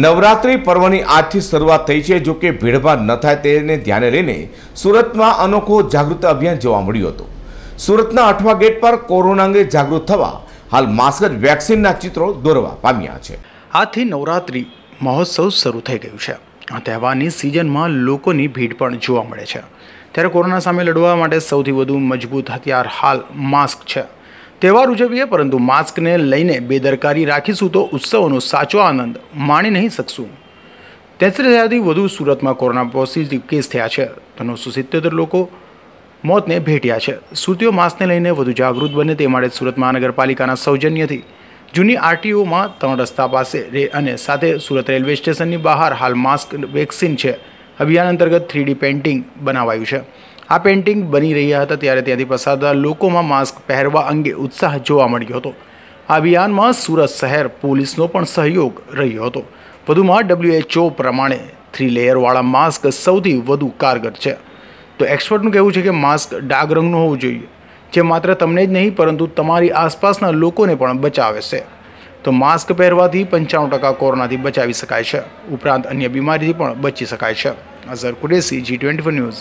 નવરાત્રિ પર્વની આજથી શરૂઆત થઈ છે જોકે ભીડભાડ ન થાય તેને ધ્યાને લઈને સુરતમાં અનોખો જાગૃત અભિયાન જોવા મળ્યું હતું સુરતના અઠવા ગેટ પર કોરોના અંગે જાગૃત થવા હાલ માસ્ક વેક્સિનના ચિત્રો દોરવા પામ્યા છે આથી નવરાત્રિ મહોત્સવ શરૂ થઈ ગયું છે આ તહેવારની સિઝનમાં લોકોની ભીડ પણ જોવા મળે છે ત્યારે કોરોના સામે લડવા માટે સૌથી વધુ મજબૂત હથિયાર હાલ માસ્ક છે તહેવાર ઉજવીએ પરંતુ માસ્કને લઈને બેદરકારી રાખીશું તો ઉત્સવનો સાચો આનંદ માણી નહીં શકશું તેત્રીસ હજારથી વધુ સુરતમાં કોરોના પોઝિટિવ કેસ થયા છે ત્રણસો સિત્તોતેર લોકો મોતને ભેટ્યા છે સુરતીઓ માસ્કને લઈને વધુ જાગૃત બને તે માટે સુરત મહાનગરપાલિકાના સૌજન્યથી જૂની આરટીઓમાં ત્રણ રસ્તા પાસે રે અને સાથે સુરત રેલવે સ્ટેશનની બહાર હાલ માસ્ક વેક્સિન છે અભિયાન અંતર્ગત થ્રીડી પેઇન્ટિંગ બનાવાયું છે આ પેઇન્ટિંગ બની રહ્યા હતા ત્યારે ત્યાંથી પસાર થતા લોકોમાં માસ્ક પહેરવા અંગે ઉત્સાહ જોવા મળ્યો હતો આ અભિયાનમાં સુરત શહેર પોલીસનો પણ સહયોગ રહ્યો હતો વધુમાં ડબ્લ્યુએચઓ પ્રમાણે થ્રી લેયરવાળા માસ્ક સૌથી વધુ કારગર છે તો એક્સપર્ટનું કહેવું છે કે માસ્ક ડાઘ રંગનું હોવું જોઈએ જે માત્ર તમને જ નહીં પરંતુ તમારી આસપાસના લોકોને પણ બચાવે છે તો માસ્ક પહેરવાથી પંચાણું ટકા કોરોનાથી બચાવી શકાય છે ઉપરાંત અન્ય બીમારીથી પણ બચી શકાય છે અઝર કુડેસી જી ટ્વેન્ટી ન્યૂઝ